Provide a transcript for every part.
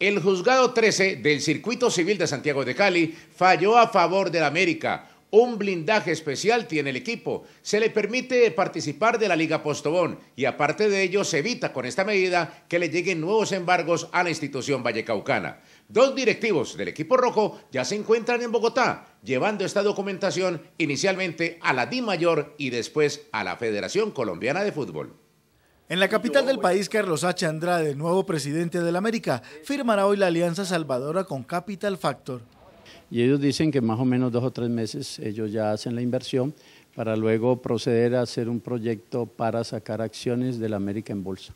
El juzgado 13 del Circuito Civil de Santiago de Cali falló a favor de la América. Un blindaje especial tiene el equipo. Se le permite participar de la Liga Postobón y aparte de ello se evita con esta medida que le lleguen nuevos embargos a la institución vallecaucana. Dos directivos del equipo rojo ya se encuentran en Bogotá, llevando esta documentación inicialmente a la DIMAYOR y después a la Federación Colombiana de Fútbol. En la capital del país, Carlos H. Andrade, nuevo presidente de la América, firmará hoy la alianza salvadora con Capital Factor. Y ellos dicen que más o menos dos o tres meses ellos ya hacen la inversión para luego proceder a hacer un proyecto para sacar acciones de la América en bolsa.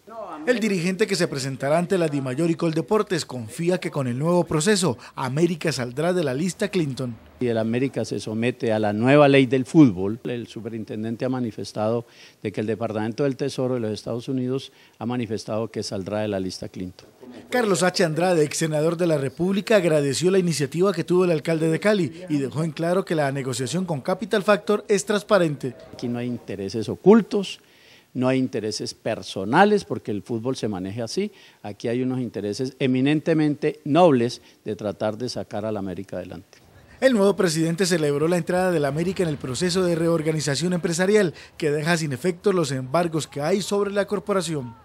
El dirigente que se presentará ante la Dimayor y Coldeportes confía que con el nuevo proceso América saldrá de la lista Clinton. Si el América se somete a la nueva ley del fútbol. El superintendente ha manifestado de que el Departamento del Tesoro de los Estados Unidos ha manifestado que saldrá de la lista Clinton. Carlos H. Andrade, ex senador de la República, agradeció la iniciativa que tuvo el alcalde de Cali y dejó en claro que la negociación con Capital Factor es transparente. Aquí no hay intereses ocultos, no hay intereses personales, porque el fútbol se maneja así. Aquí hay unos intereses eminentemente nobles de tratar de sacar a la América adelante. El nuevo presidente celebró la entrada de la América en el proceso de reorganización empresarial, que deja sin efecto los embargos que hay sobre la corporación.